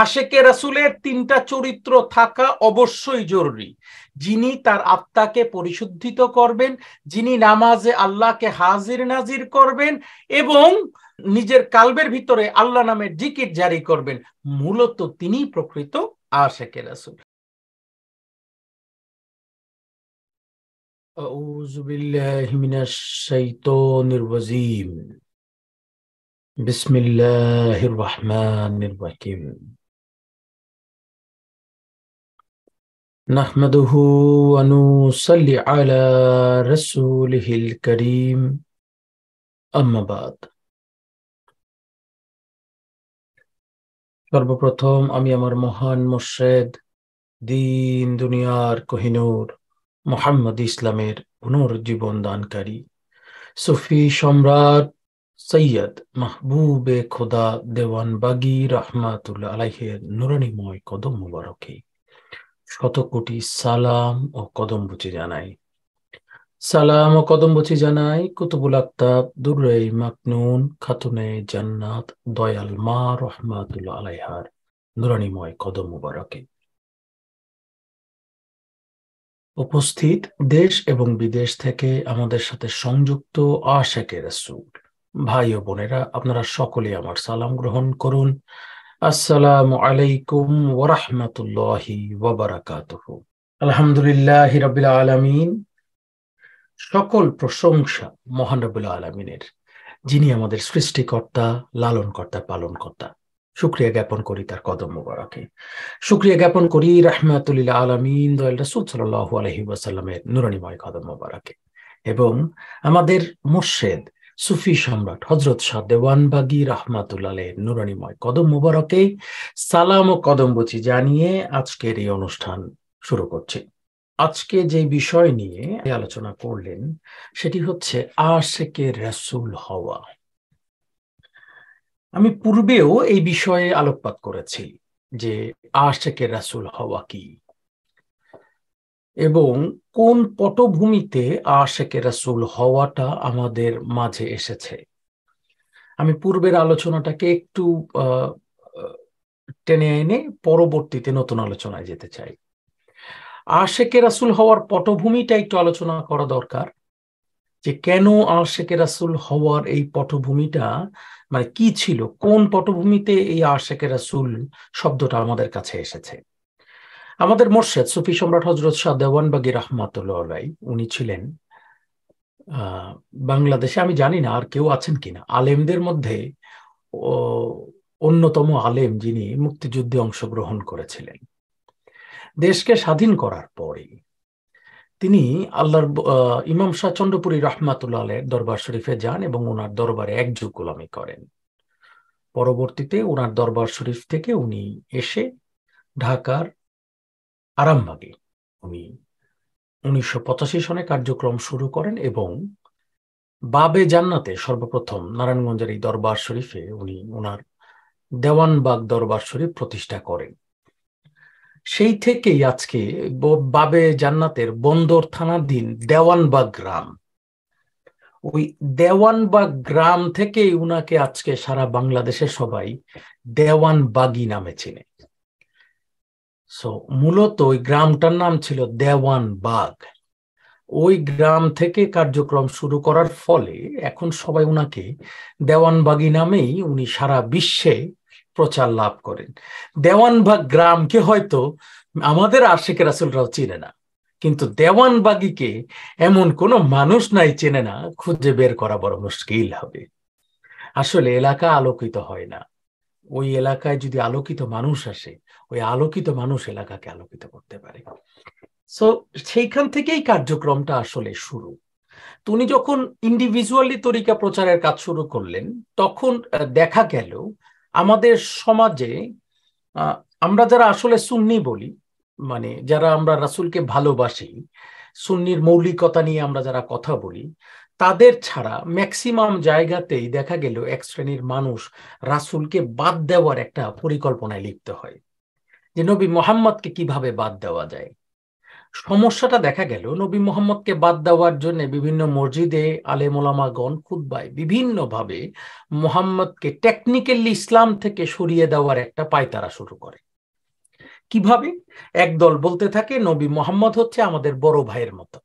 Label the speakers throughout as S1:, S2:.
S1: আশেকে রাসুলের তিনটা চরিত্র থাকা অবশ্যই জরুরি যিনি তার আত্মাকে পরিশুদ্ধিত করবেন যিনি নামাজে আল্লাহকে হাজির নাজির করবেন এবং নিজের কালবের ভিতরে আল্লাহ নামে জিকির জারি করবেন মূলত তিনি প্রকৃত আশেকে রাসুল
S2: أعوذ بالله من الشيطان نحمده ونصلي على رسوله الكريم أما بعد সর্বপ্রথম
S1: আমি আমার মহান মোর্শেদ দিন দুনিয়ার কহিনুর মোহাম্মদ ইসলামের পুনর্জীবন দানকারী সুফি সম্রাট সৈয়দ মাহবুবে খোদা দেওয়ান বাগি রহমাতুল্লা আলাইহের নুরানিময় কদম মুবারকী শত কোটি সালাম ও কদম বুচি জানাই সালাম ও কদম বুচি জানাই কুতুবুল আক্তাব দুর্রাই মাকনুন খাতুনে জান্নাত দয়াল মা রহমাতুল আলাইহার
S2: নুরানিময় কদম মুবারকে
S1: উপস্থিত দেশ এবং বিদেশ থেকে আমাদের সাথে সংযুক্ত আশেকের সুর ভাই ও বোনেরা আপনারা সকলে আমার সালাম গ্রহণ করুন আসসালামু আলাইকুম ওরহমতুল্লাহি আলহামদুলিল্লাহ আলমিন সকল প্রশংসা মহানবুল আলমিনের যিনি আমাদের সৃষ্টিকর্তা লালনকর্তা পালনকর্তা শুক্রিয়া জ্ঞাপন করি তার কদম মোবারকে শুক্রিয়া জ্ঞাপন করি রহমাতুল্লাহ আলমিন দয়াল রসুল সাল আলহি ওয়াসাল্লামের নুরানিময় কদম মোবারকে এবং আমাদের মুর্শেদ সুফি সম্রাট হজরত শাহ দেওয়ানবাগি রাহমাতুল্লালের নুরানিময় কদম মুবারকে সালাম ও বুচি জানিয়ে আজকের এই অনুষ্ঠান শুরু করছি আজকে যে বিষয় নিয়ে আলোচনা করলেন সেটি হচ্ছে আশেকে রাসুল হওয়া আমি পূর্বেও এই বিষয়ে আলোকপাত করেছি যে আশেকে রাসুল হওয়া কি এবং কোন পটভূমিতে আশেকে রাসুল হওয়াটা আমাদের মাঝে এসেছে আমি পূর্বের আলোচনাটাকে একটু টেনে এনে পরবর্তীতে নতুন আলোচনায় যেতে চাই আশেকে রাসুল হওয়ার পটভূমিটা একটু আলোচনা করা দরকার যে কেন আশেকে রাসুল হওয়ার এই পটভূমিটা মানে কি ছিল কোন পটভূমিতে এই আশেকে রাসুল শব্দটা আমাদের কাছে এসেছে আমাদের মোর্শেদ সুফি সম্রাট হজরত শাহ দেওয়ানবাগি রহমাতুল্লাহ রাই উনি ছিলেন বাংলাদেশে আমি জানি না আর কেউ আছেন কিনা আলেমদের মধ্যে অন্যতম আলেম যিনি মুক্তিযুদ্ধে অংশগ্রহণ করেছিলেন দেশকে স্বাধীন করার পরে তিনি আল্লাহর ইমাম শাহ চন্দ্রপুরী রহমাতুল্লাহ দরবার শরীফে যান এবং ওনার দরবারে একযুগ গোলামি করেন পরবর্তীতে ওনার দরবার শরীফ থেকে উনি এসে ঢাকার আরামবাগে উনি উনিশশো সনে কার্যক্রম শুরু করেন এবং বাবে জান্নাতে সর্বপ্রথম নারায়ণগঞ্জের এই দরবার শরীফে উনি ওনার দেওয়ানবাগ দরবার শরীফ প্রতিষ্ঠা করেন সেই থেকেই আজকে বাবে জান্নাতের বন্দর থানাধীন দেওয়ানবাগ গ্রাম ওই দেওয়ানবাগ গ্রাম থেকেই উনাকে আজকে সারা বাংলাদেশে সবাই দেওয়ানবাগি নামে চেনে সো মূলত ওই গ্রামটার নাম ছিল দেওয়ান বাগ ওই গ্রাম থেকে কার্যক্রম শুরু করার ফলে এখন সবাই ওনাকে দেওয়ানবাগি নামেই উনি সারা বিশ্বে প্রচার লাভ করেন দেওয়ানবাগ গ্রামকে হয়তো আমাদের আশেখের আসলরাও চিনে না কিন্তু দেওয়ানবাগিকে এমন কোনো মানুষ নাই চেনে না খুঁজে বের করা বড় মুশকিল হবে আসলে এলাকা আলোকিত হয় না ওই এলাকায় যদি আলোকিত মানুষ আসে ওই আলোকিত মানুষ এলাকাকে আলোকিত করতে পারে সো সেইখান থেকেই কার্যক্রমটা আসলে শুরু উনি যখন ইন্ডিভিজুয়ালি তরিকা প্রচারের কাজ শুরু করলেন তখন দেখা গেল আমাদের সমাজে আমরা যারা আসলে সুন্নি বলি মানে যারা আমরা রাসুলকে ভালোবাসি সুন্নির মৌলিকতা নিয়ে আমরা যারা কথা বলি তাদের ছাড়া ম্যাক্সিমাম জায়গাতেই দেখা গেল এক শ্রেণীর মানুষ রাসুলকে বাদ দেওয়ার একটা পরিকল্পনায় লিপ্ত হয় যে নবী মোহাম্মদকে কিভাবে বাদ দেওয়া যায় সমস্যাটা দেখা গেল নবী মোহাম্মদকে বাদ দেওয়ার জন্য বিভিন্ন মসজিদে আলেমোলামাগণ খুদবায় বিভিন্নভাবে মোহাম্মদকে টেকনিক্যালি ইসলাম থেকে সরিয়ে দেওয়ার একটা পায়তারা শুরু করে কিভাবে একদল বলতে থাকে নবী মোহাম্মদ হচ্ছে আমাদের বড় ভাইয়ের মতো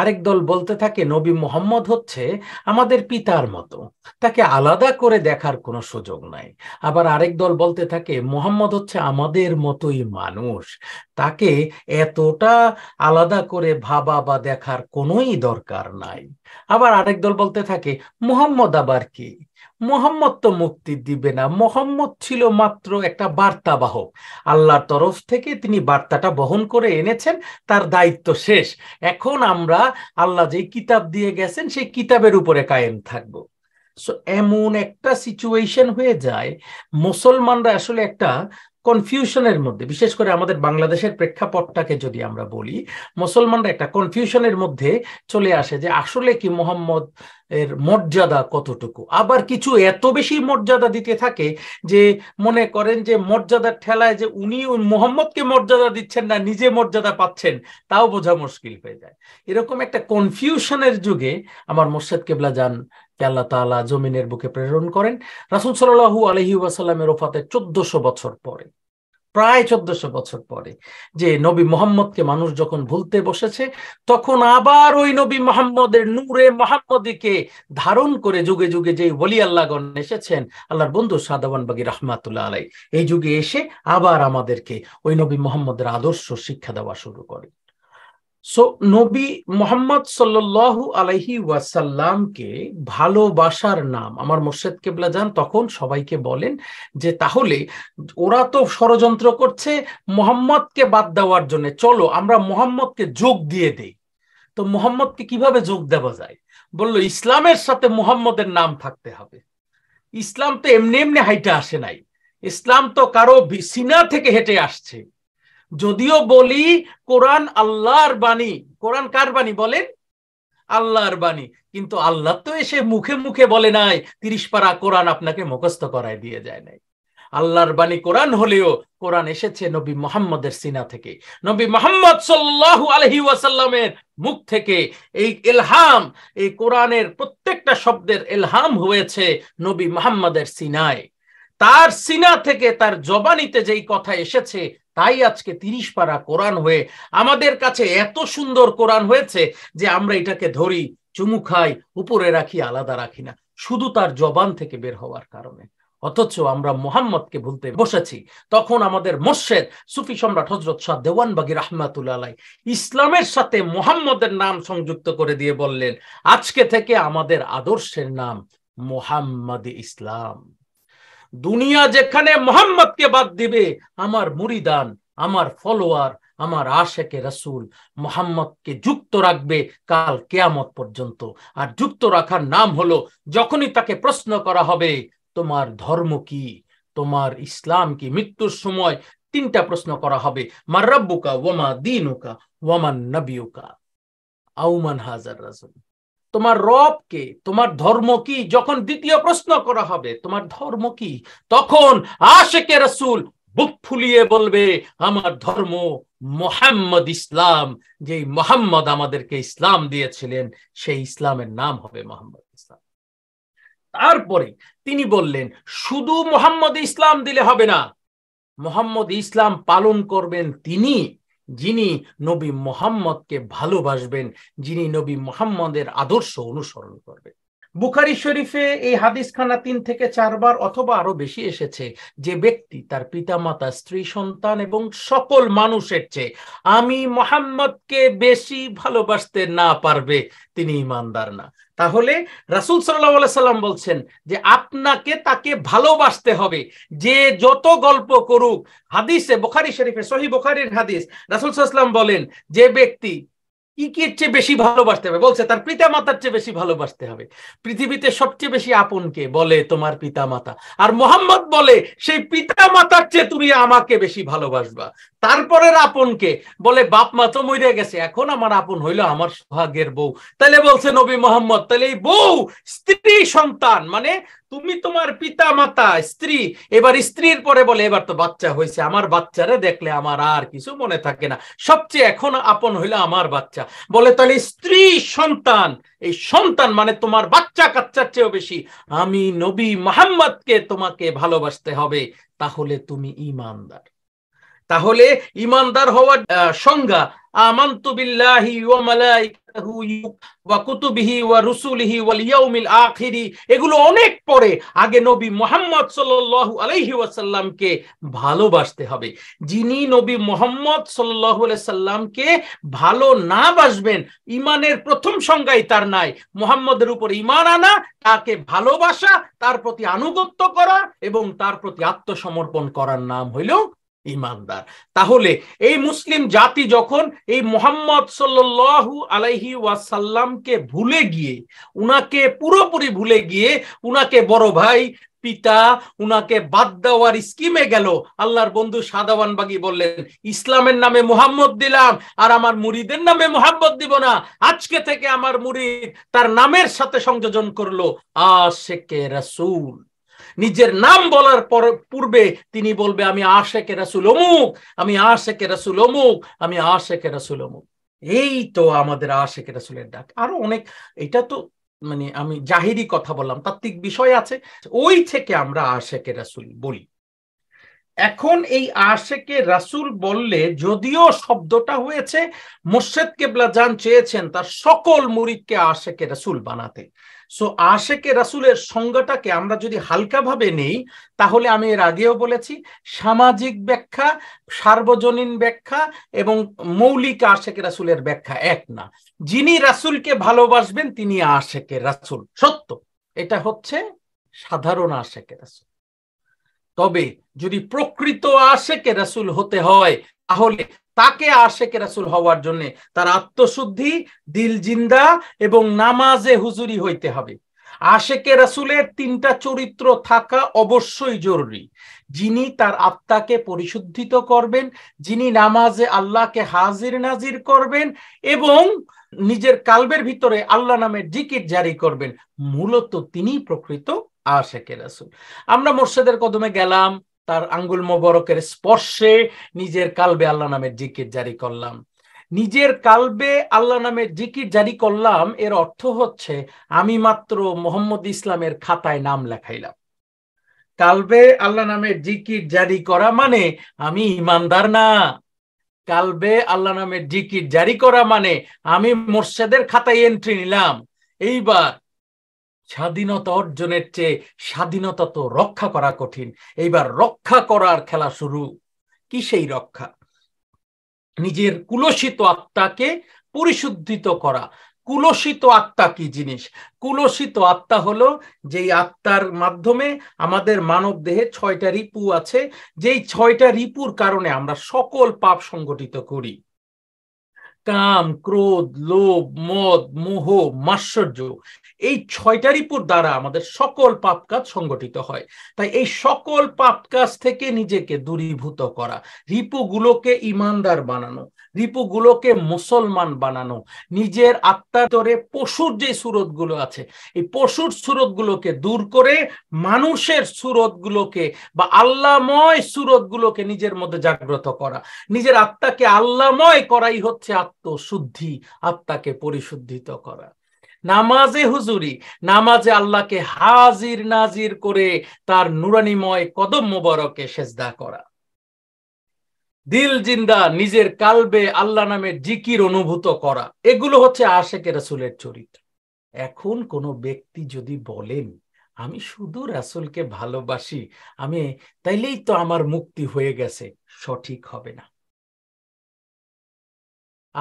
S1: আরেক দল বলতে থাকে নবী মোহাম্মদ হচ্ছে আমাদের পিতার মতো তাকে আলাদা করে দেখার কোনো সুযোগ নাই আবার আরেক দল বলতে থাকে মোহাম্মদ হচ্ছে আমাদের মতোই মানুষ তাকে এতটা আলাদা করে ভাবা বা দেখার কোনোই দরকার নাই আবার আরেক দল বলতে থাকে মোহাম্মদ আবার কি মোহাম্মদ তো মুক্তি দিবে না মোহাম্মদ ছিল মাত্র একটা বার্তাবাহক আল্লাহর তরফ থেকে তিনি বার্তাটা বহন করে এনেছেন তার দায়িত্ব শেষ এখন আমরা আল্লাহ যে কিতাব দিয়ে গেছেন সেই কিতাবের উপরে কায়েম থাকবো সো এমন একটা সিচুয়েশন হয়ে যায় মুসলমানরা আসলে একটা কনফিউশনের মধ্যে বিশেষ করে আমাদের বাংলাদেশের প্রেক্ষাপটটাকে যদি আমরা বলি মুসলমানরা একটা কনফিউশনের মধ্যে চলে আসে যে আসলে কি মোহাম্মদ এর মর্যাদা কতটুকু আবার কিছু এত বেশি মর্যাদা দিতে থাকে যে মনে করেন যে মর্যাদার ঠেলায় যে উনি মোহাম্মদকে মর্যাদা দিচ্ছেন না নিজে মর্যাদা পাচ্ছেন তাও বোঝা মুশকিল হয়ে যায় এরকম একটা কনফিউশনের যুগে আমার মোর্শেদ কেবলা যান আল্লাহ তালা জমিনের বুকে প্রেরণ করেন রাসুল সাল্লাহু আলহি ওয়াসাল্লামের ওফাতে চোদ্দশো বছর পরে প্রায় চোদ্দশো বছর পরে যে নবী মোহাম্মদকে মানুষ যখন ভুলতে বসেছে তখন আবার ওই নবী মোহাম্মদের নূরে মোহাম্মদীকে ধারণ করে যুগে যুগে যে ওলি আল্লাহগণ এসেছেন আল্লাহর বন্ধু সাদাবান বাগি রহমাতুল্লাহ আলাই এই যুগে এসে আবার আমাদেরকে ওই নবী মোহাম্মদের আদর্শ শিক্ষা দেওয়া শুরু করে সো নবী মোহাম্মদ সাল্লাহ আলাইহি ওয়াসাল্লামকে ভালোবাসার নাম আমার মোর্শেদ কেবলা যান তখন সবাইকে বলেন যে তাহলে ওরা তো ষড়যন্ত্র করছে মোহাম্মদকে বাদ দেওয়ার জন্য চলো আমরা মোহাম্মদকে যোগ দিয়ে দেই তো মোহাম্মদকে কিভাবে যোগ দেওয়া যায় বলল ইসলামের সাথে মোহাম্মদের নাম থাকতে হবে ইসলাম তো এমনি এমনি হাইটা আসে নাই ইসলাম তো কারো সিনা থেকে হেঁটে আসছে যদিও বলি কোরআন আল্লাহর বাণী কোরআন কার বাণী বলেন আল্লাহর বাণী কিন্তু আল্লাহ তো এসে মুখে মুখে বলে নাই তিরিশ পারা কোরআন আপনাকে মুখস্থ করায় দিয়ে যায় নাই আল্লাহর বাণী কোরআন হলেও কোরআন এসেছে নবী মোহাম্মদের সিনা থেকে নবী মোহাম্মদ সাল্লাহু আলহি ওয়াসাল্লামের মুখ থেকে এই এলহাম এই কোরআনের প্রত্যেকটা শব্দের এলহাম হয়েছে নবী মোহাম্মদের সিনায় তার সিনা থেকে তার জবানিতে যেই কথা এসেছে তাই আজকে তিরিশ পারা কোরআন হয়ে আমাদের কাছে এত সুন্দর কোরআন হয়েছে যে আমরা এটাকে ধরি চুমু খাই উপরে রাখি আলাদা রাখি না শুধু তার জবান থেকে বের হওয়ার কারণে অথচ আমরা মোহাম্মদকে ভুলতে বসেছি তখন আমাদের মোর্শেদ সুফি সম্রাট হজরত শাহ দেওয়ান দেওয়ানবাগি রহমাতুল্লাহ ইসলামের সাথে মোহাম্মদের নাম সংযুক্ত করে দিয়ে বললেন আজকে থেকে আমাদের আদর্শের নাম মোহাম্মদ ইসলাম দুনিয়া যেখানে মোহাম্মদকে বাদ দিবে আমার মুরিদান আমার ফলোয়ার আমার আশেকে রাসুল মোহাম্মদকে যুক্ত রাখবে কাল কেয়ামত পর্যন্ত আর যুক্ত রাখার নাম হলো যখনই তাকে প্রশ্ন করা হবে তোমার ধর্ম কি তোমার ইসলাম কি মৃত্যুর সময় তিনটা প্রশ্ন করা হবে মার্রাব্বুকা ওমা দিনুকা ওমান নবিউকা আউমান হাজার রাসুল তোমার রব কে তোমার ধর্ম কি যখন দ্বিতীয় প্রশ্ন করা হবে তোমার ধর্ম কি তখন আশেকে রসুল বুক ফুলিয়ে বলবে আমার ধর্ম মোহাম্মদ ইসলাম যে মোহাম্মদ আমাদেরকে ইসলাম দিয়েছিলেন সেই ইসলামের নাম হবে মোহাম্মদ ইসলাম তারপরে তিনি বললেন শুধু মোহাম্মদ ইসলাম দিলে হবে না মোহাম্মদ ইসলাম পালন করবেন তিনি যিনি নবী মোহাম্মদকে ভালোবাসবেন যিনি নবী মোহাম্মদের আদর্শ অনুসরণ করবেন বুখারি শরীফে এই হাদিসখানা তিন থেকে চারবার অথবা আরো বেশি এসেছে যে ব্যক্তি তার পিতামাতা স্ত্রী সন্তান এবং সকল মানুষের চেয়ে আমি মোহাম্মদকে বেশি ভালোবাসতে না পারবে তিনি ইমানদার না তাহলে রাসুল সাল্লাম বলছেন যে আপনাকে তাকে ভালোবাসতে হবে যে যত গল্প করুক হাদিসে বোখারি শরীফে সহি বোখারির হাদিস রাসুল সাল্লাম বলেন যে ব্যক্তি কি ইকির চেয়ে বেশি ভালোবাসতে হবে বলছে তার পিতা মাতার চেয়ে বেশি ভালোবাসতে হবে পৃথিবীতে সবচেয়ে বেশি আপনকে বলে তোমার পিতা মাতা আর মোহাম্মদ বলে সেই পিতা মাতার চেয়ে তুমি আমাকে বেশি ভালোবাসবা তারপরের আপনকে বলে বাপ মা তো মরে গেছে এখন আমার আপন হইল আমার সোহাগের বউ তাহলে বলছে নবী মোহাম্মদ তাহলে এই বউ স্ত্রী সন্তান মানে তুমি তোমার পিতা মাতা স্ত্রী এবার স্ত্রীর পরে বলে এবার তো বাচ্চা হয়েছে আমার বাচ্চারে দেখলে আমার আর কিছু মনে থাকে না সবচেয়ে এখন আপন হইলো আমার বাচ্চা বলে তাহলে স্ত্রী সন্তান এই সন্তান মানে তোমার বাচ্চা কাচ্চার চেয়েও বেশি আমি নবী মোহাম্মদকে তোমাকে ভালোবাসতে হবে তাহলে তুমি ইমানদার তাহলে ইমানদার হওয়ার সংজ্ঞা বিল্লাহি ওয়া ওয়া কুতুবিহি ওয়া রুসুলিহি ওয়াল ইয়াউমিল এগুলো অনেক পরে আগে নবী মুহাম্মদ সাল্লাল্লাহু আলাইহি ওয়াসাল্লামকে ভালোবাসতে হবে যিনি নবী মুহাম্মদ সাল্লাল্লাহু আলাইহি সাল্লামকে ভালো না বাসবেন ইমানের প্রথম সংজ্ঞাই তার নাই মুহাম্মদের উপর ইমান আনা তাকে ভালোবাসা তার প্রতি আনুগত্য করা এবং তার প্রতি আত্মসমর্পণ করার নাম হইলো ইমানদার তাহলে এই মুসলিম জাতি যখন এই মোহাম্মদ সাল্ল আলাইহি ওয়াসাল্লামকে ভুলে গিয়ে উনাকে পুরোপুরি ভুলে গিয়ে উনাকে বড় ভাই পিতা উনাকে বাদ দেওয়ার স্কিমে গেল আল্লাহর বন্ধু সাদাওয়ান বাগি বললেন ইসলামের নামে মোহাম্মদ দিলাম আর আমার মুরিদের নামে মোহাম্মদ দিব না আজকে থেকে আমার মুরিদ তার নামের সাথে সংযোজন করলো আশেকে রাসুল নিজের নাম বলার পর পূর্বে তিনি বলবে আমি আশেকে রাসুল অমুক আমি আশেকে রাসুল অমুক আমি আশেকে রাসুল অমুক এই তো আমাদের আশেকে রাসুলের ডাক আরো অনেক এটা তো মানে আমি জাহিরি কথা বললাম তাত্ত্বিক বিষয় আছে ওই থেকে আমরা আশেকে রাসুল বলি এখন এই আশেকে রাসুল বললে যদিও শব্দটা হয়েছে মোর্শেদ কেবলা যান চেয়েছেন তার সকল মুরিদকে আশেকে রাসুল বানাতে সো আশেকে রাসুলের সংজ্ঞাটাকে আমরা যদি হালকাভাবে নেই তাহলে আমি এর আগেও বলেছি সামাজিক ব্যাখ্যা সার্বজনীন ব্যাখ্যা এবং মৌলিক আশেকে রাসুলের ব্যাখ্যা এক না যিনি রাসুলকে ভালোবাসবেন তিনি আশেকে রাসুল সত্য এটা হচ্ছে সাধারণ আশেকে রাসুল তবে যদি প্রকৃত আশেকে রাসুল হতে হয় তাহলে তাকে আশেকে রাসুল হওয়ার জন্য তার আত্মশুদ্ধি দিল জিন্দা এবং নামাজে হুজুরি হইতে হবে আশেকে রাসুলের তিনটা চরিত্র থাকা অবশ্যই জরুরি যিনি তার আত্মাকে পরিশুদ্ধিত করবেন যিনি নামাজে আল্লাহকে হাজির নাজির করবেন এবং নিজের কালবের ভিতরে আল্লাহ নামের জিকির জারি করবেন মূলত তিনি প্রকৃত আশেকে রাসুল আমরা মোর্শেদের কদমে গেলাম তার আঙ্গুল মোবরকের স্পর্শে নিজের কালবে আল্লাহ নামের জিকির জারি করলাম নিজের কালবে আল্লাহ নামের জিকির জারি করলাম এর অর্থ হচ্ছে আমি মাত্র মোহাম্মদ ইসলামের খাতায় নাম লেখাইলাম কালবে আল্লাহ নামের জিকির জারি করা মানে আমি ইমানদার না কালবে আল্লাহ নামের জিকির জারি করা মানে আমি মোর্শেদের খাতায় এন্ট্রি নিলাম এইবার স্বাধীনতা অর্জনের চেয়ে স্বাধীনতা তো রক্ষা করা কঠিন এইবার রক্ষা করার খেলা শুরু কি সেই রক্ষা নিজের কুলসিত আত্মাকে পরিশুদ্ধিত করা কুলসিত আত্মা কি জিনিস কুলসিত আত্মা হলো যেই আত্মার মাধ্যমে আমাদের মানব দেহে ছয়টা রিপু আছে যেই ছয়টা রিপুর কারণে আমরা সকল পাপ সংগঠিত করি কাম ক্রোধ লোভ মদ মোহ মাশ্চর্য এই ছয়টা রিপোর্ট দ্বারা আমাদের সকল পাপ কাজ সংগঠিত হয় তাই এই সকল পাপ কাজ থেকে নিজেকে দূরীভূত করা রিপুগুলোকে ইমানদার বানানো রিপুগুলোকে মুসলমান বানানো নিজের আত্মার তরে পশুর যে সুরতগুলো আছে এই পশুর সুরতগুলোকে দূর করে মানুষের সুরতগুলোকে বা আল্লাময় সুরতগুলোকে নিজের মধ্যে জাগ্রত করা নিজের আত্মাকে আল্লাময় করাই হচ্ছে আত্মশুদ্ধি আত্মাকে পরিশুদ্ধিত করা নামাজে হুজুরি নামাজে আল্লাহকে হাজির নাজির করে তার নুরানিময় কদম মোবারকে সেজদা করা দিল জিন্দা নিজের কালবে আল্লাহ নামে জিকির অনুভূত করা এগুলো হচ্ছে আশেকে রাসুলের চরিত্র এখন কোনো ব্যক্তি যদি বলেন আমি শুধু রাসুলকে ভালোবাসি আমি তাইলেই তো আমার মুক্তি হয়ে গেছে সঠিক হবে না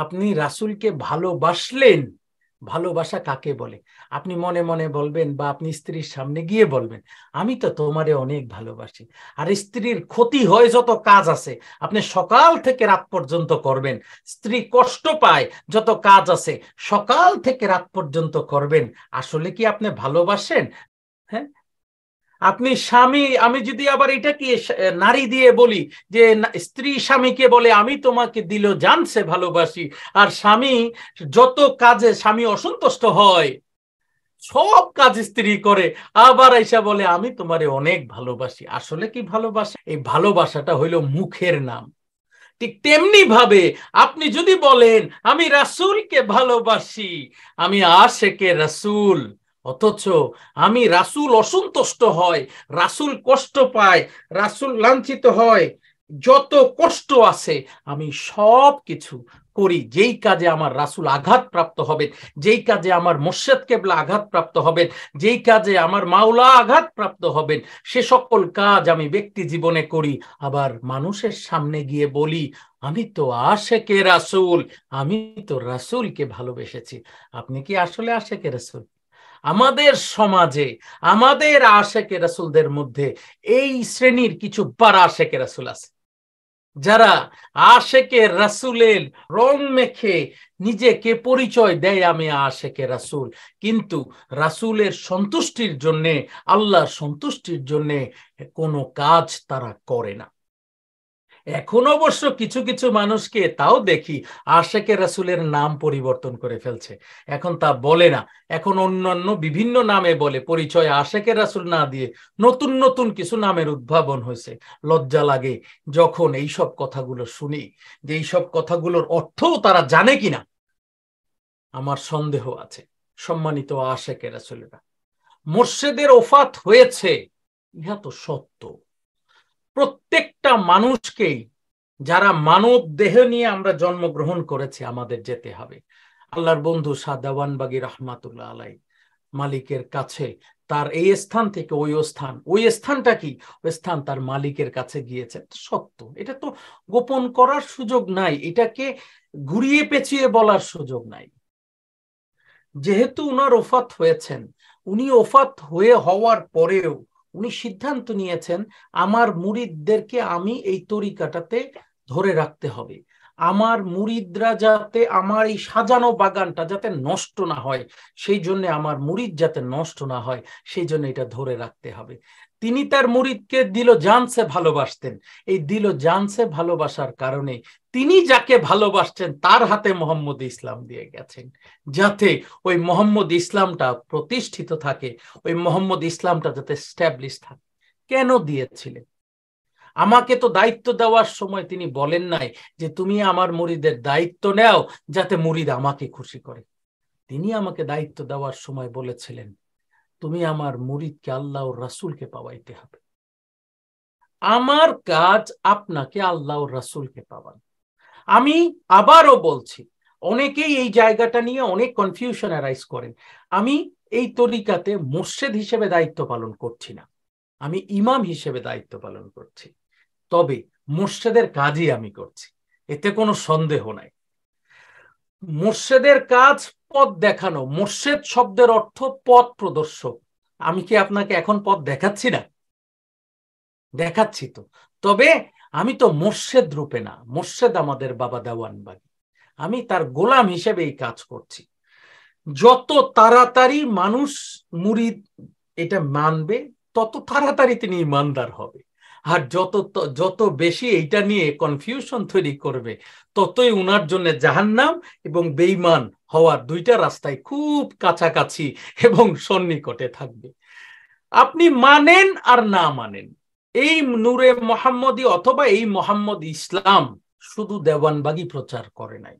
S1: আপনি রাসুলকে ভালোবাসলেন ভালোবাসা কাকে বলে আপনি মনে মনে বলবেন বা আপনি স্ত্রীর সামনে গিয়ে বলবেন আমি তো তোমারে অনেক ভালোবাসি আর স্ত্রীর ক্ষতি হয় যত কাজ আছে আপনি সকাল থেকে রাত পর্যন্ত করবেন স্ত্রী কষ্ট পায় যত কাজ আছে সকাল থেকে রাত পর্যন্ত করবেন আসলে কি আপনি ভালোবাসেন হ্যাঁ আপনি স্বামী আমি যদি আবার এটাকে নারী দিয়ে বলি যে স্ত্রী স্বামীকে বলে আমি তোমাকে দিল জানছে ভালোবাসি আর স্বামী যত কাজে স্বামী অসন্তুষ্ট হয় সব কাজ স্ত্রী করে আবার আইসা বলে আমি তোমারে অনেক ভালোবাসি আসলে কি ভালোবাসা এই ভালোবাসাটা হইল মুখের নাম ঠিক তেমনি ভাবে আপনি যদি বলেন আমি রাসুলকে ভালোবাসি আমি আশেকে রাসুল অথচ আমি রাসুল অসন্তুষ্ট হয় রাসুল কষ্ট পায় রাসুল লাঞ্ছিত হয় যত কষ্ট আছে আমি সব কিছু করি যেই কাজে আমার রাসুল আঘাত প্রাপ্ত হবেন যেই কাজে আমার মোর্শেদ কেবলা আঘাত প্রাপ্ত হবেন যেই কাজে আমার মাওলা আঘাত প্রাপ্ত হবেন সে সকল কাজ আমি ব্যক্তি জীবনে করি আবার মানুষের সামনে গিয়ে বলি আমি তো কে রাসুল আমি তো রাসুলকে ভালোবেসেছি আপনি কি আসলে কে রাসুল আমাদের সমাজে আমাদের আশেকে রাসুলদের মধ্যে এই শ্রেণীর কিছু পারা আশেকে রাসুল আছে যারা আশেকে রাসুলের রং মেখে নিজেকে পরিচয় দেয় আমি আশেকে রাসুল কিন্তু রাসুলের সন্তুষ্টির জন্যে আল্লাহর সন্তুষ্টির জন্যে কোনো কাজ তারা করে না এখন অবশ্য কিছু কিছু মানুষকে তাও দেখি আশেকে রাসুলের নাম পরিবর্তন করে ফেলছে এখন তা বলে না এখন অন্যান্য বিভিন্ন নামে বলে পরিচয় আশেকে রাসুল না দিয়ে নতুন নতুন কিছু নামের উদ্ভাবন হয়েছে লজ্জা লাগে যখন এই সব কথাগুলো শুনি যে এই সব কথাগুলোর অর্থও তারা জানে কিনা আমার সন্দেহ আছে সম্মানিত আশেকে রাসুলেরা মোর্শেদের ওফাত হয়েছে ইহা তো সত্য প্রত্যেকটা মানুষকেই যারা মানব দেহ নিয়ে আমরা জন্মগ্রহণ করেছি আমাদের যেতে হবে আল্লাহর বন্ধু সাদাওয়ানবাগি রহমাতুল্লাহ আলাই মালিকের কাছে তার এই স্থান থেকে ওই স্থান ওই স্থানটা কি ওই স্থান তার মালিকের কাছে গিয়েছে সত্য এটা তো গোপন করার সুযোগ নাই এটাকে ঘুরিয়ে পেঁচিয়ে বলার সুযোগ নাই যেহেতু উনার ওফাত হয়েছেন উনি ওফাত হয়ে হওয়ার পরেও উনি সিদ্ধান্ত নিয়েছেন আমার মুরিদদেরকে আমি এই তরিকাটাতে ধরে রাখতে হবে আমার মুরিদরা যাতে আমার এই সাজানো বাগানটা যাতে নষ্ট না হয় সেই জন্য আমার মুরিদ যাতে নষ্ট না হয় সেই জন্য এটা ধরে রাখতে হবে তিনি তার মুরিদকে দিল জানসে ভালোবাসতেন এই দিল জানসে ভালোবাসার কারণে তিনি যাকে ভালোবাসছেন তার হাতে মোহাম্মদ ইসলাম দিয়ে গেছেন যাতে ওই মোহাম্মদ ইসলামটা প্রতিষ্ঠিত থাকে ওই মোহাম্মদ ইসলামটা যাতে স্ট্যাবলিশ থাকে কেন দিয়েছিলেন আমাকে তো দায়িত্ব দেওয়ার সময় তিনি বলেন নাই যে তুমি আমার মুরিদের দায়িত্ব নেও যাতে মুরিদ আমাকে খুশি করে তিনি আমাকে দায়িত্ব দেওয়ার সময় বলেছিলেন তুমি আমার মুরিদকে আল্লাহ রাসুলকে পাওয়াইতে হবে আমার কাজ আপনাকে আল্লাহ রাসুলকে পাওয়ান আমি আবারও বলছি অনেকেই এই জায়গাটা নিয়ে অনেক কনফিউশন অ্যারাইজ করেন আমি এই তরিকাতে মুর্শেদ হিসেবে দায়িত্ব পালন করছি না আমি ইমাম হিসেবে দায়িত্ব পালন করছি তবে মুর্শেদের কাজই আমি করছি এতে কোনো সন্দেহ নাই মোর্শেদের কাজ পথ দেখানো মোর্শেদ শব্দের অর্থ পথ প্রদর্শক আমি কি আপনাকে এখন পথ দেখাচ্ছি না দেখাচ্ছি তো তবে আমি তো মোর্শেদ রূপে না মোর্শেদ আমাদের বাবা দেওয়ানবাগি আমি তার গোলাম হিসেবে এই কাজ করছি যত তাড়াতাড়ি মানুষ মুরিদ এটা মানবে তত তাড়াতাড়ি তিনি ইমানদার হবে আর যত যত বেশি এইটা নিয়ে কনফিউশন তৈরি করবে ততই উনার জন্য জাহান্নাম এবং বেইমান হওয়ার দুইটা রাস্তায় খুব কাছাকাছি এবং সন্নিকটে থাকবে আপনি মানেন আর না মানেন এই নূরে মোহাম্মদী অথবা এই মোহাম্মদ ইসলাম শুধু দেওয়ানবাগি প্রচার করে নাই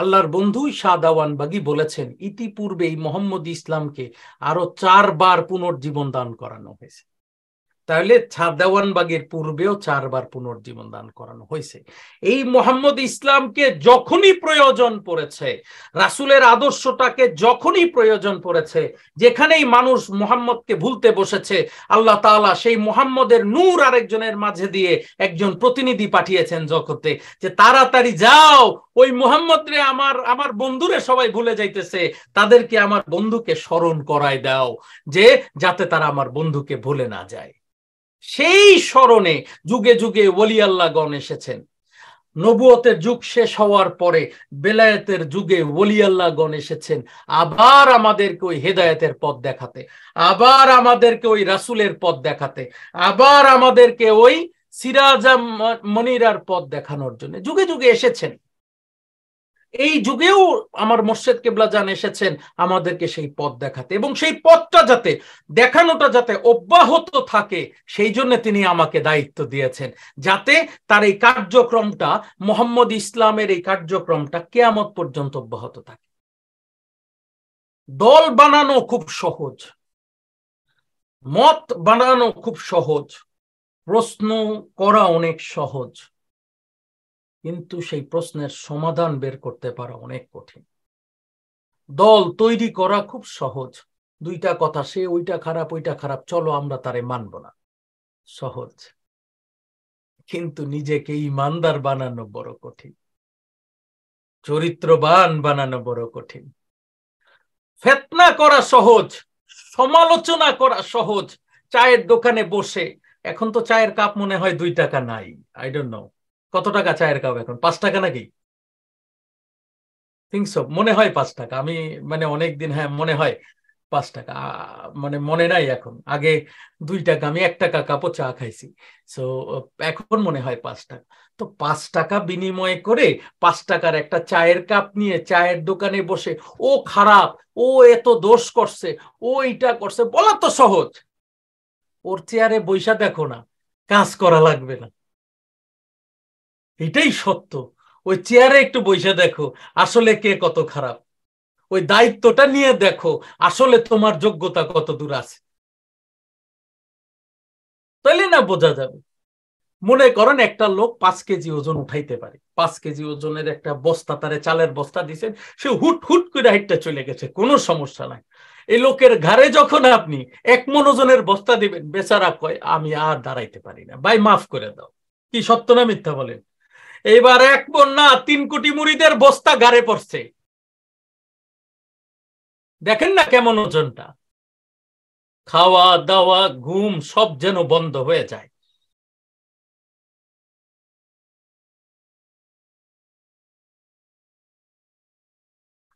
S1: আল্লাহর বন্ধু শাহ দেওয়ানবাগি বলেছেন ইতিপূর্বে এই মোহাম্মদ ইসলামকে আরো চারবার পুনর্জীবন দান করানো হয়েছে তাহলে বাগের পূর্বেও চারবার পুনর্জীবন দান করানো হয়েছে এই মোহাম্মদ ইসলামকে যখনই প্রয়োজন পড়েছে রাসুলের আদর্শটাকে যখনই প্রয়োজন পড়েছে যেখানেই মানুষ মোহাম্মদকে ভুলতে বসেছে আল্লাহ তালা সেই মোহাম্মদের নূর আরেকজনের মাঝে দিয়ে একজন প্রতিনিধি পাঠিয়েছেন জগতে যে তাড়াতাড়ি যাও ওই মোহাম্মদ রে আমার আমার বন্ধুরে সবাই ভুলে যাইতেছে তাদেরকে আমার বন্ধুকে স্মরণ করায় দাও যে যাতে তারা আমার বন্ধুকে ভুলে না যায় সেই স্মরণে যুগে যুগে ওলি আল্লাহগণ এসেছেন নবুয়তের যুগ শেষ হওয়ার পরে বেলায়েতের যুগে ওলি আল্লাহগণ এসেছেন আবার আমাদেরকে ওই হেদায়েতের পথ দেখাতে আবার আমাদেরকে ওই রাসুলের পথ দেখাতে আবার আমাদেরকে ওই সিরাজা মনিরার পথ দেখানোর জন্য যুগে যুগে এসেছেন এই যুগেও আমার মোর্শেদ কেবলা জান এসেছেন আমাদেরকে সেই পথ দেখাতে এবং সেই পথটা যাতে দেখানোটা যাতে অব্যাহত থাকে সেই জন্য তিনি আমাকে দায়িত্ব দিয়েছেন যাতে তার এই কার্যক্রমটা মোহাম্মদ ইসলামের এই কার্যক্রমটা কেয়ামত পর্যন্ত অব্যাহত থাকে দল বানানো খুব সহজ মত বানানো খুব সহজ প্রশ্ন করা অনেক সহজ কিন্তু সেই প্রশ্নের সমাধান বের করতে পারা অনেক কঠিন দল তৈরি করা খুব সহজ দুইটা কথা সে ওইটা খারাপ ওইটা খারাপ চলো আমরা তারে মানব না সহজ কিন্তু নিজেকে ইমানদার বানানো বড় কঠিন চরিত্রবান বানানো বড় কঠিন ফেতনা করা সহজ সমালোচনা করা সহজ চায়ের দোকানে বসে এখন তো চায়ের কাপ মনে হয় দুই টাকা নাই আই ডোন্ট নো কত টাকা চায়ের কাপ এখন পাঁচ টাকা নাকি থিংক মনে হয় পাঁচ টাকা আমি মানে অনেক দিন হ্যাঁ মনে হয় পাঁচ টাকা মানে মনে নাই এখন আগে দুই টাকা আমি এক টাকা কাপও চা খাইছি সো এখন মনে হয় পাঁচ টাকা তো পাঁচ টাকা বিনিময় করে পাঁচ টাকার একটা চায়ের কাপ নিয়ে চায়ের দোকানে বসে ও খারাপ ও এত দোষ করছে ও এইটা করছে বলা তো সহজ ওর চেয়ারে বৈশা দেখো না কাজ করা লাগবে না এটাই সত্য ওই চেয়ারে একটু বসে দেখো আসলে কে কত খারাপ ওই দায়িত্বটা নিয়ে দেখো আসলে তোমার যোগ্যতা কত দূর আছে তাইলে না বোঝা যাবে মনে করেন একটা লোক পাঁচ কেজি ওজন উঠাইতে পারে পাঁচ কেজি ওজনের একটা বস্তা তারে চালের বস্তা দিছেন সে হুট হুট করে হাইটটা চলে গেছে কোনো সমস্যা নাই এই লোকের ঘাড়ে যখন আপনি এক মন ওজনের বস্তা দিবেন বেচারা কয় আমি আর দাঁড়াইতে পারি না ভাই মাফ করে দাও কি সত্য না মিথ্যা বলেন এইবার এক বন্যা না তিন কোটি মুড়িদের বস্তা গাড়ে পড়ছে
S2: দেখেন না কেমন ওজনটা খাওয়া দাওয়া ঘুম সব যেন বন্ধ হয়ে যায়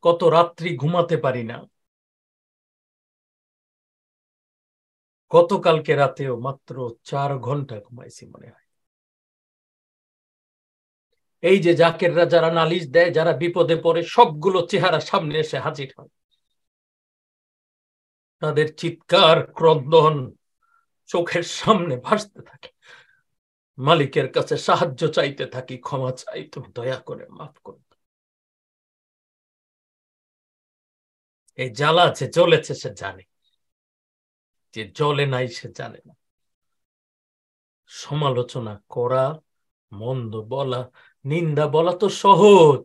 S2: কত রাত্রি ঘুমাতে পারি না
S1: গতকালকে রাতেও মাত্র চার ঘন্টা ঘুমাইছি মনে হয় এই যে জাকেররা যারা নালিশ দেয় যারা বিপদে পড়ে সবগুলো চেহারা সামনে এসে হাজির হয় তাদের চিৎকার ক্রন্দন চোখের সামনে ভাসতে থাকে মালিকের কাছে সাহায্য চাইতে
S2: থাকি ক্ষমা চাই তুমি দয়া করে মাফ কর এই জ্বালা যে জ্বলেছে সে জানে যে জ্বলে নাই
S1: সে জানে না সমালোচনা করা মন্দ বলা নিন্দা বলা তো সহজ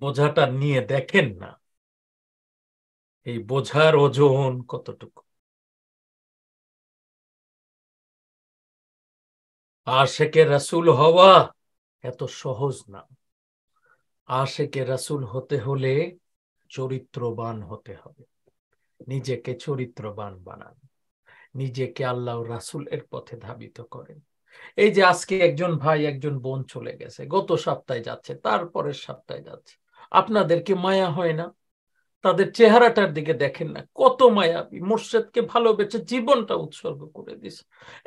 S1: বোঝাটা নিয়ে দেখেন না
S2: এই বোঝার ওজন কতটুকু আশেকে রাসুল হওয়া
S1: এত সহজ না আশেকে রাসুল হতে হলে চরিত্রবান হতে হবে নিজেকে চরিত্রবান বানান নিজেকে আল্লাহ রাসুল এর পথে ধাবিত করেন এই যে আজকে একজন ভাই একজন বোন চলে গেছে গত সপ্তাহে যাচ্ছে তারপরের সপ্তাহে যাচ্ছে আপনাদেরকে মায়া হয় না তাদের চেহারাটার দিকে দেখেন না কত মায়াবী মোর্শেদকে ভালোবেসে জীবনটা উৎসর্গ করে দিছে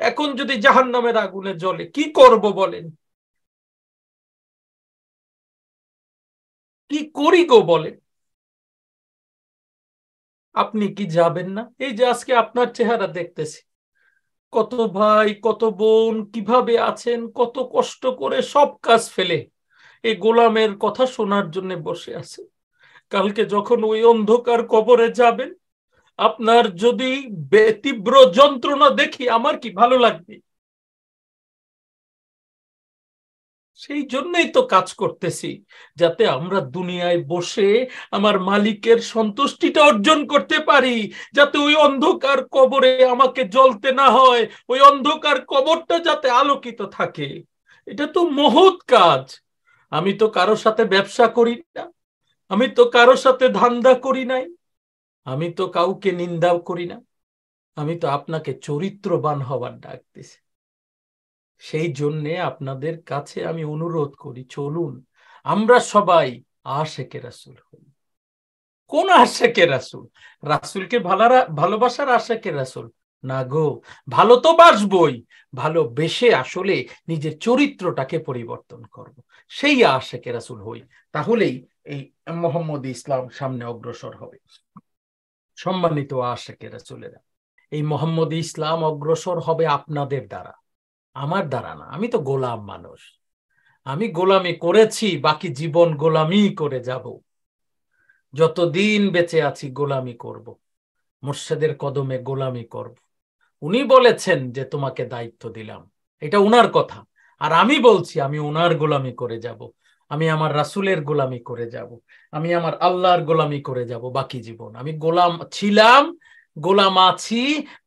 S1: এখন যদি জাহান নামের আগুনে জলে কি করব বলেন
S2: কি করি গো বলেন
S1: আপনি কি যাবেন না এই যে আজকে আপনার চেহারা দেখতেছি কত ভাই কত বোন কিভাবে আছেন কত কষ্ট করে সব কাজ ফেলে এই গোলামের কথা শোনার জন্য বসে আছে কালকে যখন ওই অন্ধকার কবরে যাবেন আপনার যদি তীব্র
S2: যন্ত্রণা দেখি আমার কি ভালো লাগবে
S1: সেই জন্যই তো কাজ করতেছি যাতে আমরা দুনিয়ায় বসে আমার মালিকের সন্তুষ্টিটা অর্জন করতে পারি যাতে ওই অন্ধকার কবরে আমাকে জ্বলতে না হয় ওই অন্ধকার কবরটা যাতে আলোকিত থাকে এটা তো মহৎ কাজ আমি তো কারো সাথে ব্যবসা করি না আমি তো কারো সাথে ধান্দা করি নাই আমি তো কাউকে নিন্দাও করি না আমি তো আপনাকে চরিত্রবান হওয়ার ডাকতেছি সেই জন্যে আপনাদের কাছে আমি অনুরোধ করি চলুন আমরা সবাই আশেকে রাসুল হই কোন আশেকে রাসুল রাসুলকে ভালারা ভালোবাসার আশেকে রাসুল না গো ভালো তো বাসবই ভালো বেশে আসলে নিজের চরিত্রটাকে পরিবর্তন করব। সেই আশেকে রাসুল হই তাহলেই এই মোহাম্মদ ইসলাম সামনে অগ্রসর হবে সম্মানিত আশেকে রাসুলেরা এই মোহাম্মদ ইসলাম অগ্রসর হবে আপনাদের দ্বারা আমার দ্বারা না আমি তো গোলাম মানুষ আমি গোলামি করেছি বাকি জীবন গোলামি করে যাব যতদিন বেঁচে আছি গোলামি করব। মোর্শেদের কদমে গোলামি করব। উনি বলেছেন যে তোমাকে দায়িত্ব দিলাম এটা উনার কথা আর আমি বলছি আমি উনার গোলামি করে যাব আমি আমার রাসুলের গোলামি করে যাব আমি আমার আল্লাহর গোলামি করে যাব বাকি জীবন আমি গোলাম ছিলাম গোলাম আছি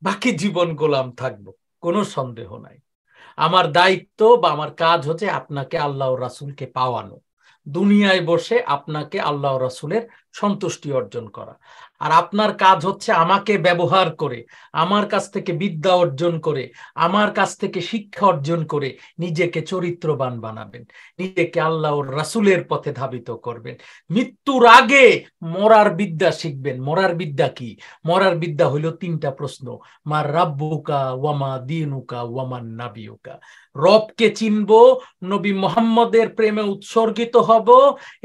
S1: বাকি জীবন গোলাম থাকবো কোনো সন্দেহ নাই আমার দায়িত্ব বা আমার কাজ হচ্ছে আপনাকে আল্লাহ রাসুলকে পাওয়ানো দুনিয়ায় বসে আপনাকে আল্লাহ রাসুলের সন্তুষ্টি অর্জন করা আর আপনার কাজ হচ্ছে আমাকে ব্যবহার করে আমার কাছ থেকে বিদ্যা অর্জন করে আমার কাছ থেকে শিক্ষা অর্জন করে নিজেকে চরিত্রবান বানাবেন নিজেকে আল্লাহ ও রাসুলের পথে ধাবিত করবেন মৃত্যুর আগে মরার বিদ্যা শিখবেন মরার বিদ্যা কি মরার বিদ্যা হইল তিনটা প্রশ্ন মার রাব্বুকা ওয়ামা দিনুকা ওয়ামান নাবিউকা রবকে চিনব নবী মোহাম্মদের প্রেমে উৎসর্গিত হব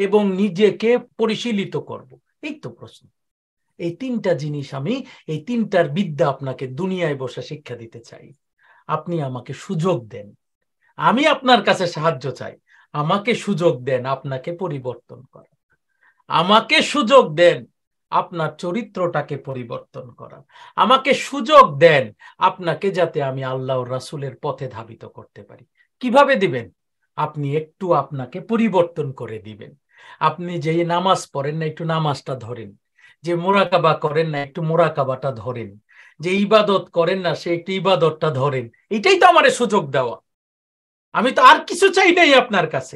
S1: এবং নিজেকে পরিশীলিত করব এই তো প্রশ্ন এই তিনটা জিনিস আমি এই তিনটার বিদ্যা আপনাকে দুনিয়ায় বসে শিক্ষা দিতে চাই আপনি আমাকে সুযোগ দেন আমি আপনার কাছে সাহায্য চাই আমাকে সুযোগ দেন আপনাকে পরিবর্তন করা আমাকে সুযোগ দেন আপনার চরিত্রটাকে পরিবর্তন করা আমাকে সুযোগ দেন আপনাকে যাতে আমি আল্লাহ রাসুলের পথে ধাবিত করতে পারি কিভাবে দিবেন আপনি একটু আপনাকে পরিবর্তন করে দিবেন আপনি যেই নামাজ পড়েন না একটু নামাজটা ধরেন যে মোরাকাবা করেন না একটু মোরাকাবাটা ধরেন যে ইবাদত করেন না সে একটু ইবাদতটা ধরেন এটাই তো আমার সুযোগ দেওয়া আমি তো আর কিছু চাই নাই আপনার কাছে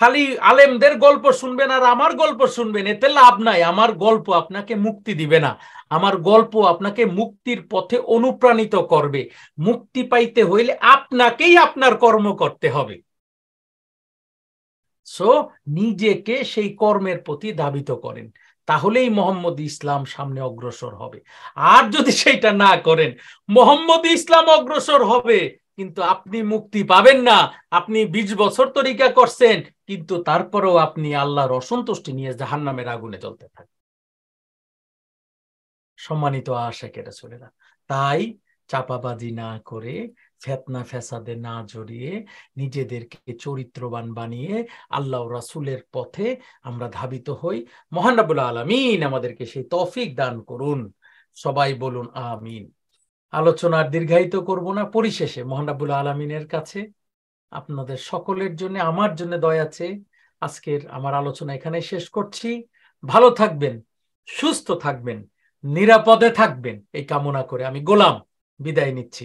S1: খালি আলেমদের গল্প শুনবেন আর আমার গল্প শুনবেন এতে লাভ নাই আমার গল্প আপনাকে মুক্তি দিবে না আমার গল্প আপনাকে মুক্তির পথে অনুপ্রাণিত করবে মুক্তি পাইতে হইলে আপনাকেই আপনার কর্ম করতে হবে সো নিজেকে সেই কর্মের প্রতি দাবিত করেন তাহলেই মোহাম্মদ ইসলাম সামনে অগ্রসর হবে আর যদি সেটা না করেন মোহাম্মদ ইসলাম অগ্রসর হবে কিন্তু আপনি মুক্তি পাবেন না আপনি বিশ বছর তরিকা করছেন কিন্তু তারপরেও আপনি আল্লাহর অসন্তুষ্টি নিয়ে জাহান নামের আগুনে চলতে থাকেন সম্মানিত আশা চলে না তাই চাপাবাজি না করে ফেতনা ফেসাদে না জড়িয়ে নিজেদেরকে চরিত্রবান বানিয়ে আল্লাহ রাসুলের পথে আমরা ধাবিত হই মহানবুল্লা আলমিন আমাদেরকে সেই তফিক দান করুন সবাই বলুন আমিন আলোচনা দীর্ঘায়িত করব না পরিশেষে মহানবুল আলমিনের কাছে আপনাদের সকলের জন্য আমার জন্য দয়া আছে আজকের আমার আলোচনা এখানে শেষ করছি ভালো থাকবেন সুস্থ থাকবেন নিরাপদে থাকবেন এই কামনা করে আমি গোলাম বিদায় নিচ্ছি